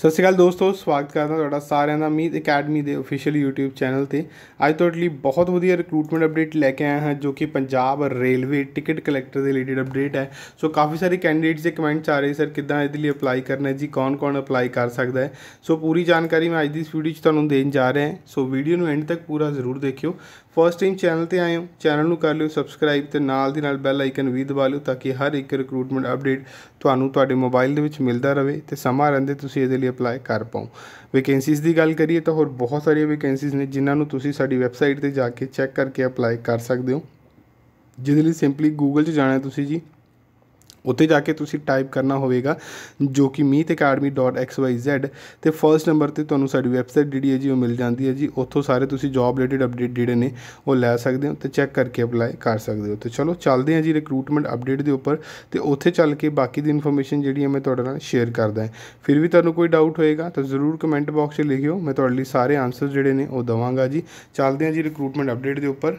ਸਤਿ ਸ਼੍ਰੀ ਅਕਾਲ ਦੋਸਤੋ ਸਵਾਗਤ ਕਰਦਾ ਤੁਹਾਡਾ ਸਾਰਿਆਂ ਦਾ ਮੀਤ ਅਕੈਡਮੀ ਦੇ ਅਫੀਸ਼ੀਅਲ YouTube ਚੈਨਲ ਤੇ ਅੱਜ ਤੁਹਾਡੇ ਲਈ ਬਹੁਤ ਵਧੀਆ ਰਿਕਰੂਟਮੈਂਟ ਅਪਡੇਟ ਲੈ ਕੇ ਆਇਆ ਹਾਂ ਜੋ ਕਿ ਪੰਜਾਬ ਰੇਲਵੇ ਟਿਕਟ ਕਲੈਕਟਰ ਦੇ ਰਿਲੇਟਡ ਅਪਡੇਟ ਹੈ ਸੋ ਕਾਫੀ ਸਾਰੇ ਕੈਂਡੀਡੇਟਸ ਦੇ ਕਮੈਂਟਸ ਆ ਰਹੇ ਸਰ ਕਿੱਦਾਂ ਇਹਦੇ ਲਈ ਅਪਲਾਈ ਕਰਨਾ ਹੈ ਜੀ ਕੌਣ-ਕੌਣ ਅਪਲਾਈ ਕਰ ਸਕਦਾ ਹੈ ਸੋ ਪੂਰੀ ਜਾਣਕਾਰੀ ਮੈਂ ਅੱਜ ਦੀ ਇਸ ਵੀਡੀਓ 'ਚ ਤੁਹਾਨੂੰ ਦੇਣ ਜਾ ਰਿਹਾ ਹਾਂ ਸੋ ਵੀਡੀਓ ਨੂੰ ਐਂਡ ਤੱਕ ਪੂਰਾ ਜ਼ਰੂਰ ਦੇਖਿਓ ਫਰਸਟ ਟਾਈਮ ਚੈਨਲ ਤੇ ਆਏ ਹੋ ਚੈਨਲ ਨੂੰ ਕਰ ਲਿਓ ਸਬਸਕ੍ਰਾਈਬ ਤੇ ਨਾਲ ਦੀ ਨਾਲ ਬੈਲ ਆਈਕਨ ਵੀ ਦਬਾ ਲਿਓ ਤਾਂ ਕਿ ਹਰ ਇੱਕ ਰਿਕਰੂਟਮੈਂਟ ਅਪਡੇਟ ਤੁਹਾਨੂੰ ਤੁਹਾਡੇ ਮੋਬਾਈਲ ਦੇ ਵਿੱਚ ਮਿਲਦਾ ਰਹੇ ਤੇ ਸਮਾਂ ਰਹਿੰਦੇ ਤੁਸੀਂ ਇਹਦੇ ਲਈ ਅਪਲਾਈ ਕਰ ਪਾਓ ਵੈਕੈਂਸੀਜ਼ ਦੀ ਗੱਲ ਕਰੀਏ ਤਾਂ ਹੋਰ ਬਹੁਤ ਸਾਰੀਆਂ ਵੈਕੈਂਸੀਜ਼ ਨੇ ਜਿਨ੍ਹਾਂ ਨੂੰ ਤੁਸੀਂ ਸਾਡੀ ਵੈਬਸਾਈਟ ਤੇ ਜਾ ਕੇ ਚੈੱਕ ਕਰਕੇ ਅਪਲਾਈ ਕਰ ਸਕਦੇ ਹੋ ਜਿਹਦੇ ਲਈ ਸਿੰਪਲੀ ਗੂਗਲ 'ਚ ਜਾਣਾ ਤੁਸੀਂ ਜੀ ਉੱਤੇ ਜਾ ਕੇ ਤੁਸੀਂ ਟਾਈਪ ਕਰਨਾ ਹੋਵੇਗਾ ਜੋ ਕਿ meetacademy.xyz ਤੇ ਫਰਸਟ ਨੰਬਰ ਤੇ ਤੁਹਾਨੂੰ ਸਾਡੀ ਵੈਬਸਾਈਟ ਜਿਹੜੀ ਹੈ ਜੀ ਉਹ ਮਿਲ ਜਾਂਦੀ ਹੈ ਜੀ ਉੱਥੋਂ ਸਾਰੇ ਤੁਸੀਂ ਜੌਬ ਰਿਲੇਟਡ ਅਪਡੇਟ ਜਿਹੜੇ ਨੇ ਉਹ ਲੈ ਸਕਦੇ ਹੋ ਤੇ ਚੈੱਕ ਕਰਕੇ ਅਪਲਾਈ ਕਰ ਸਕਦੇ ਹੋ ਤੇ ਚਲੋ ਚੱਲਦੇ ਹਾਂ ਜੀ ਰਿਕਰੂਟਮੈਂਟ ਅਪਡੇਟ ਦੇ ਉੱਪਰ ਤੇ ਉੱਥੇ ਚੱਲ ਕੇ ਬਾਕੀ ਦੀ ਇਨਫੋਰਮੇਸ਼ਨ ਜਿਹੜੀ ਹੈ ਮੈਂ ਤੁਹਾਡੇ ਨਾਲ ਸ਼ੇਅਰ ਕਰਦਾ ਹਾਂ ਫਿਰ ਵੀ ਤੁਹਾਨੂੰ ਕੋਈ ਡਾਊਟ ਹੋਏਗਾ ਤਾਂ ਜ਼ਰੂਰ ਕਮੈਂਟ ਬਾਕਸ 'ਚ ਲਿਖਿਓ ਮੈਂ ਤੁਹਾਡੇ ਲਈ ਸਾਰੇ ਆਨਸਰ ਜਿਹੜੇ ਨੇ ਉਹ ਦਵਾਂਗਾ ਜੀ ਚੱਲਦੇ ਹਾਂ ਜੀ ਰਿਕਰੂਟਮੈਂਟ ਅਪਡੇਟ ਦੇ ਉੱਪਰ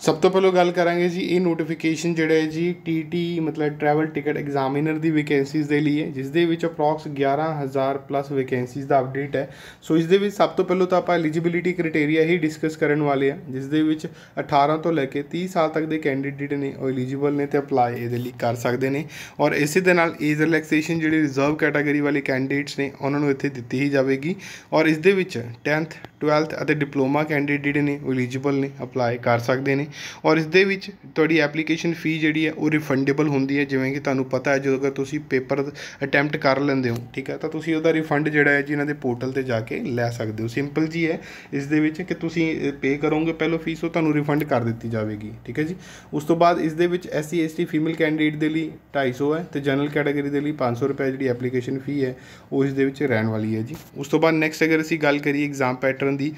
ਸਭ ਤੋਂ ਪਹਿਲਾਂ ਗੱਲ ਕਰਾਂਗੇ ਜੀ ਇਹ ਨੋਟੀਫਿਕੇਸ਼ਨ ਜਿਹੜਾ ਹੈ ਜੀ ਟੀਟੀ ਮਤਲਬ ਟਰੈਵਲ ਟਿਕਟ ਐਗਜ਼ਾਮੀਨਰ ਦੀ ਵੈਕੈਂਸੀਜ਼ ਦੇ ਲਈ ਹੈ ਜਿਸ ਦੇ ਵਿੱਚ ਅਪਰੋਕਸ 11000 ਪਲੱਸ ਵੈਕੈਂਸੀਜ਼ ਦਾ ਅਪਡੇਟ ਹੈ ਸੋ ਇਸ ਦੇ ਵਿੱਚ ਸਭ ਤੋਂ ਪਹਿਲਾਂ ਤਾਂ ਆਪਾਂ ਐਲੀਜੀਬਿਲਟੀ ਕ੍ਰਾਈਟੇਰੀਆ ਹੀ ਡਿਸਕਸ ਕਰਨ ਵਾਲੇ ਆ ਜਿਸ ਦੇ ਵਿੱਚ 18 ਤੋਂ ਲੈ ਕੇ 30 ਸਾਲ ਤੱਕ ਦੇ ਕੈਂਡੀਡੇਟ ਨੇ ਉਹ ਐਲੀਜੀਬਲ ਨੇ ਤੇ ਅਪਲਾਈ ਇਹਦੇ ਲਈ ਕਰ ਸਕਦੇ ਨੇ ਔਰ ਇਸੇ ਦੇ ਨਾਲ ਏਜ ਰਿਲੈਕਸੇਸ਼ਨ ਜਿਹੜੀ ਰਿਜ਼ਰਵ ਕੈਟਾਗਰੀ ਵਾਲੇ ਕੈਂਡੀਡੇਟਸ ਨੇ ਉਹਨਾਂ ਨੂੰ ਇੱਥੇ ਦਿੱਤੀ ਹੀ ਜਾਵੇਗੀ ਔਰ ਇਸ ਦੇ ਵਿੱਚ 10th 12th ਅਤੇ ਡਿਪਲੋਮਾ ਕੈਂਡੀਡੇਟ ਨੇ ਐਲੀਜੀਬਲ ਨੇ ਅਪਲਾਈ ਕਰ ਸਕਦੇ ਨੇ ਔਰ ਇਸ ਦੇ ਵਿੱਚ ਤੁਹਾਡੀ ਐਪਲੀਕੇਸ਼ਨ ਫੀ ਜਿਹੜੀ ਹੈ ਉਹ ਰਿਫੰਡੇਬਲ ਹੁੰਦੀ ਹੈ ਜਿਵੇਂ ਕਿ ਤੁਹਾਨੂੰ ਪਤਾ ਹੈ ਜਦੋਂ ਤੁਸੀਂ ਪੇਪਰ ਅਟੈਂਪਟ ਕਰ ਲੈਂਦੇ ਹੋ ਠੀਕ ਹੈ ਤਾਂ ਤੁਸੀਂ ਉਹਦਾ ਰਿਫੰਡ ਜਿਹੜਾ ਹੈ ਜੀ ਇਹਨਾਂ ਦੇ ਪੋਰਟਲ ਤੇ ਜਾ ਕੇ ਲੈ ਸਕਦੇ ਹੋ ਸਿੰਪਲ ਜੀ ਹੈ ਇਸ ਦੇ ਵਿੱਚ ਕਿ ਤੁਸੀਂ ਪੇ ਕਰੋਗੇ ਪਹਿਲੋ ਫੀਸ ਉਹ ਤੁਹਾਨੂੰ ਰਿਫੰਡ ਕਰ ਦਿੱਤੀ ਜਾਵੇਗੀ ਠੀਕ ਹੈ ਜੀ ਉਸ ਤੋਂ ਬਾਅਦ ਇਸ ਦੇ ਵਿੱਚ ਐਸਸੀ ਐਸਟੀ ਫੀਮੇਲ ਕੈਂਡੀਡੇਟ ਦੇ ਲਈ 250 ਹੈ ਤੇ ਜਨਰਲ ਕੈਟਾਗਰੀ ਦੇ ਲਈ 500 ਰੁਪਏ ਜਿਹੜੀ ਐਪਲੀਕੇਸ਼ਨ ਫੀ ਹੈ ਉਹ ਇਸ ਦੇ ਵਿੱਚ ਰਹਿਣ ਵਾਲੀ ਹੈ ਜੀ ਉਸ ਤੋਂ ਬਾਅਦ ਨੈਕਸਟ ਅਗਰ ਅਸੀਂ ਗੱਲ ਕਰੀਏ ਐਗਜ਼ਾਮ ਪੈਟਰਨ ਕਰਨ ਦੀ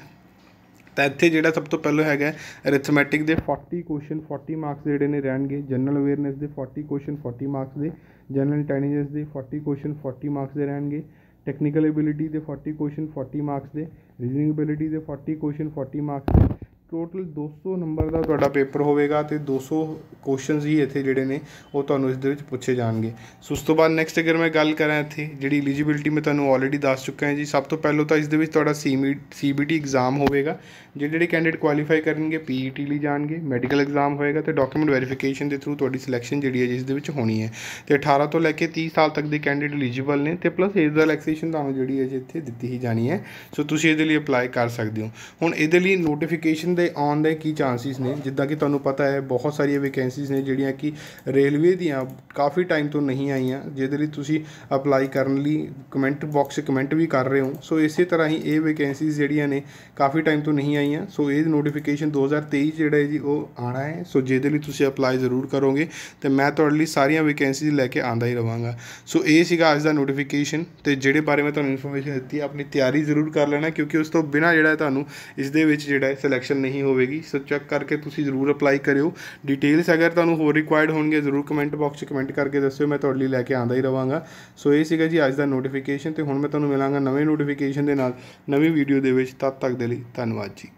ਤਾਂ ਇੱਥੇ ਜਿਹੜਾ ਸਭ ਤੋਂ ਪਹਿਲਾਂ ਹੈਗਾ ਅਰਿਥਮੈਟਿਕ ਦੇ 40 ਕੁਐਸਚਨ 40 ਮਾਰਕਸ ਜਿਹੜੇ ਨੇ ਰਹਿਣਗੇ ਜਨਰਲ ਅਵੇਅਰਨੈਸ ਦੇ 40 ਕੁਐਸਚਨ 40 ਮਾਰਕਸ ਦੇ ਜਨਰਲ ਇੰਟੈਲੀਜੈਂਸ ਦੇ 40 ਕੁਐਸਚਨ 40 ਮਾਰਕਸ ਦੇ ਰਹਿਣਗੇ ਟੈਕਨੀਕਲ ਐਬਿਲਿਟੀ ਦੇ 40 ਕੁਐਸਚਨ 40 ਮਾਰਕਸ ਦੇ ਰੀਜ਼ਨਿੰਗ ਐਬਿਲਿਟੀ ਦੇ 40 ਕੁਐਸਚਨ 40 ਮਾਰਕਸ ਦੇ ਟੋਟਲ 200 ਨੰਬਰ ਦਾ ਤੁਹਾਡਾ ਪੇਪਰ ਹੋਵੇਗਾ ਤੇ 200 ਕੁਐਸਚਨਸ ਹੀ ਇੱਥੇ ਜਿਹੜੇ ਨੇ ਉਹ ਤੁਹਾਨੂੰ ਇਸ ਦੇ ਵਿੱਚ ਪੁੱਛੇ ਜਾਣਗੇ ਸੋ ਉਸ ਤੋਂ ਬਾਅਦ ਨੈਕਸਟ ਅਗਰ ਮੈਂ ਗੱਲ ਕਰਾਂ ਇੱਥੇ ਜਿਹੜੀ ਐਲੀਜੀਬਿਲਟੀ ਮੈਂ ਤੁਹਾਨੂੰ ਆਲਰੇਡੀ ਦੱਸ ਚੁੱਕਾ ਹਾਂ ਜੀ ਸਭ ਤੋਂ ਪਹਿਲਾਂ ਤਾਂ ਇਸ ਦੇ ਵਿੱਚ ਤੁਹਾਡਾ ਸੀਬੀਟੀ ਐਗਜ਼ਾਮ ਹੋਵੇਗਾ ਜਿਹੜੇ ਜਿਹੜੇ ਕੈਂਡੀਡੇਟ ਕੁਆਲੀਫਾਈ ਕਰਨਗੇ ਪੀਈਟੀ e ਲਈ ਜਾਣਗੇ ਮੈਡੀਕਲ ਐਗਜ਼ਾਮ ਹੋਏਗਾ ਤੇ ਡਾਕੂਮੈਂਟ ਵੈਰੀਫਿਕੇਸ਼ਨ ਦੇ ਥਰੂ ਤੁਹਾਡੀ ਸਿਲੈਕਸ਼ਨ ਜਿਹੜੀ ਹੈ ਜਿਸ ਦੇ ਵਿੱਚ ਹੋਣੀ ਹੈ ਤੇ 18 ਤੋਂ ਲੈ ਕੇ 30 ਸਾਲ ਤੱਕ ਦੇ ਕੈਂਡੀਡੇਟ ਐਲੀਜੀਬਲ ਨੇ ਤੇ ਪਲੱਸ ਏਜ ਦਾ ਰਿਲੈਕਸੇਸ਼ਨ ਤੁਹਾਨੂੰ ਜਿਹੜੀ ਹੈ ਇੱਥੇ ਦਿੱਤੀ ਹੀ ਜਾਣੀ ਹੈ ਸੋ ਤੁਸੀਂ ਇਹਦੇ ਲਈ ਅਪਲਾਈ ਕਰ ਸਕਦੇ ਹੋ ਹੁਣ ਇਹਦੇ ਲਈ ਨੋਟੀਫਿਕੇਸ਼ਨ ਦੇ ਆਉਣ ਦੇ ਕੀ ਚਾਂਸਸ ਨੇ ਜਿੱਦਾਂ ਕਿ ਤੁਹਾਨੂੰ ਪਤਾ ਹੈ ਬਹੁਤ ਸਾਰੀਆਂ ਵੈਕੈਂਸੀਸ ਨੇ ਜਿਹੜੀਆਂ ਕਿ ਰੇਲਵੇ ਦੀਆਂ ਕਾਫੀ ਟਾਈਮ ਤੋਂ ਨਹੀਂ ਆਈਆਂ ਜਿਹਦੇ ਲਈ ਤੁਸੀਂ ਅਪਲਾਈ ਕਰਨ ਲਈ ਕਮੈਂਟ ਬਾਕਸ 'ਚ ਕਮੈਂਟ ਵੀ ਕਰ ਰਹੇ ਹੋ ਸੋ ਇਸੇ ਤਰ੍ਹਾਂ ਹੀ ਇਹ ਵੈਕੈਂਸੀਸ ਜਿਹੜੀਆਂ ਨੇ ਕਾਫੀ ਟਾਈਮ ਤੋਂ ਨਹੀਂ ਆਈਆਂ ਸੋ ਇਹ ਨੋਟੀਫਿਕੇਸ਼ਨ 2023 ਜਿਹੜਾ ਹੈ ਜੀ ਉਹ ਆਣਾ ਹੈ ਸੋ ਜਿਹਦੇ ਲਈ ਤੁਸੀਂ ਅਪਲਾਈ ਜ਼ਰੂਰ ਕਰੋਗੇ ਤੇ ਮੈਂ ਤੁਹਾਡੇ ਲਈ ਸਾਰੀਆਂ ਵੈਕੈਂਸੀਜ਼ ਲੈ ਕੇ ਆਂਦਾ ਹੀ ਰਵਾਂਗਾ ਸੋ ਇਹ ਸੀਗਾ ਅੱਜ ਦਾ ਨੋਟੀਫਿਕੇਸ਼ਨ ਤੇ ਜਿਹੜੇ ਬਾਰੇ ਮੈਂ ਤੁਹਾਨੂੰ ਇਨਫੋਰਮੇਸ਼ਨ ਦਿੱਤੀ ਆਪਣੀ ਤਿਆਰੀ ਜ਼ਰੂਰ ਕਰ ਲੈਣਾ ਕਿਉਂਕਿ ਉਸ ਤੋਂ ਬਿਨਾ ਜਿਹੜਾ ਤੁਹਾਨੂੰ ਇਸ ਦੇ ਵਿੱਚ ਜਿਹੜਾ ਸਿਲੈਕਸ਼ਨ ਨਹੀਂ ਨਹੀਂ ਹੋਵੇਗੀ ਸੋ ਚੈੱਕ ਕਰਕੇ ਤੁਸੀਂ ਜ਼ਰੂਰ ਅਪਲਾਈ ਕਰਿਓ ਡਿਟੇਲਸ ਅਗਰ ਤੁਹਾਨੂੰ ਹੋਰ ਰਿਕੁਆਇਰਡ ਹੋਣਗੇ ਜ਼ਰੂਰ ਕਮੈਂਟ ਬਾਕਸ 'ਚ ਕਮੈਂਟ ਕਰਕੇ ਦੱਸਿਓ ਮੈਂ ਤੁਹਾਡੇ ਲਈ ਲੈ ਕੇ ਆਂਦਾ ਹੀ ਰਵਾਂਗਾ ਸੋ ਇਹ ਸੀਗਾ ਜੀ ਅੱਜ ਦਾ ਨੋਟੀਫਿਕੇਸ਼ਨ ਤੇ ਹੁਣ ਮੈਂ ਤੁਹਾਨੂੰ ਮਿਲਾਂਗਾ ਨਵੇਂ ਨੋਟੀਫਿਕੇਸ਼ਨ ਦੇ ਨਾਲ ਨਵੀਂ ਵੀਡੀਓ ਦੇ ਵਿੱਚ ਤਦ ਤੱਕ ਦੇ ਲਈ ਧੰਨਵਾਦ ਜੀ